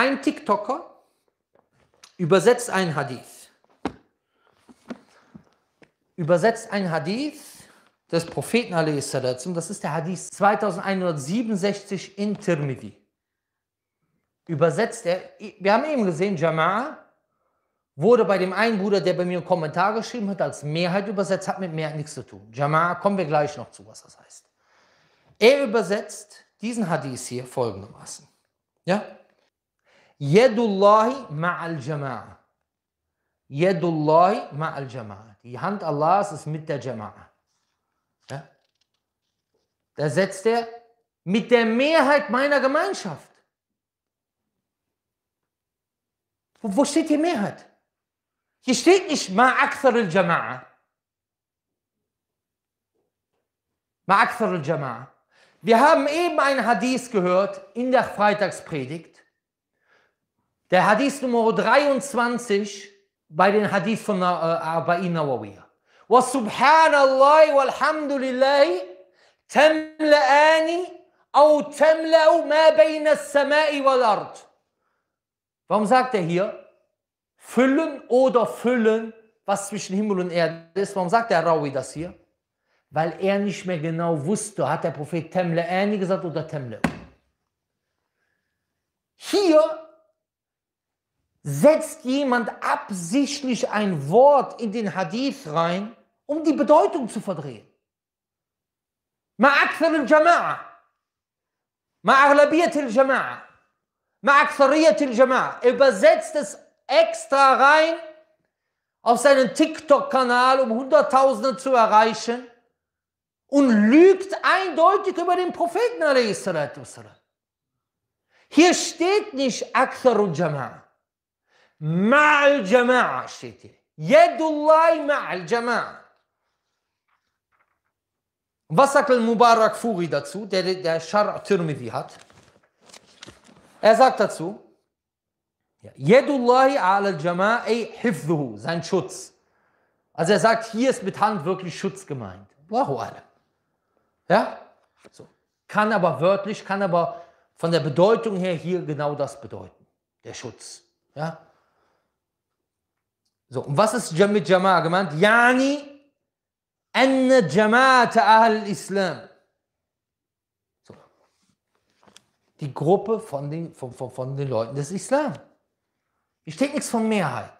Ein TikToker übersetzt ein Hadith. Übersetzt ein Hadith des Propheten a.s. Das ist der Hadith 2167 in Tirmidhi. Übersetzt er, wir haben eben gesehen, Jama'a wurde bei dem einen Bruder, der bei mir einen Kommentar geschrieben hat, als Mehrheit übersetzt, hat mit Mehrheit nichts zu tun. Jama'a, kommen wir gleich noch zu, was das heißt. Er übersetzt diesen Hadith hier folgendermaßen. Ja? Yedullahi ma'al jama'a. Yedullahi ma'al jama'a. Die Hand Allahs ist mit der Jama'a. Ja? Da setzt er mit der Mehrheit meiner Gemeinschaft. Wo, wo steht die Mehrheit? Hier steht nicht ma'akthar al-jama'a. Ma'akthar al-jama'a. Wir haben eben ein Hadith gehört in der Freitagspredigt der Hadith Nummer 23 bei den Hadith von äh, Arba'in Nawawiya. subhanallah walhamdulillahi والحمد au تملأان ma تملأ ما بين wal ard. Warum sagt er hier füllen oder füllen, was zwischen Himmel und Erde ist? Warum sagt der Rawi das hier? Weil er nicht mehr genau wusste, hat der Prophet Temle'ani gesagt oder Temle'u. Hier setzt jemand absichtlich ein Wort in den Hadith rein, um die Bedeutung zu verdrehen. مع أكثر الجماعة مع أغلبية الجماعة مع أكثرية الجماعة übersetzt es extra rein auf seinen TikTok-Kanal, um Hunderttausende zu erreichen und lügt eindeutig über den Propheten. Hier steht nicht Aktharul Jama'a. مع الجماعة steht hier. يد الله مع الجماعة. Was sagt Al-Mubarak Furi dazu, der, der Shar' Tirmidhi hat? Er sagt dazu, Yedullahi ala al-Jama'i hifzuhu, sein Schutz. Also er sagt, hier ist mit Hand wirklich Schutz gemeint. Allahu alam. Ja? So. Kann aber wörtlich, kann aber von der Bedeutung her hier genau das bedeuten. Der Schutz. Ja? So, und was ist mit Jama'a gemeint? Yani, anna Jama'ata Ahl Islam. So. Die Gruppe von den, von, von, von den Leuten des Islam. Hier steht nichts von Mehrheit.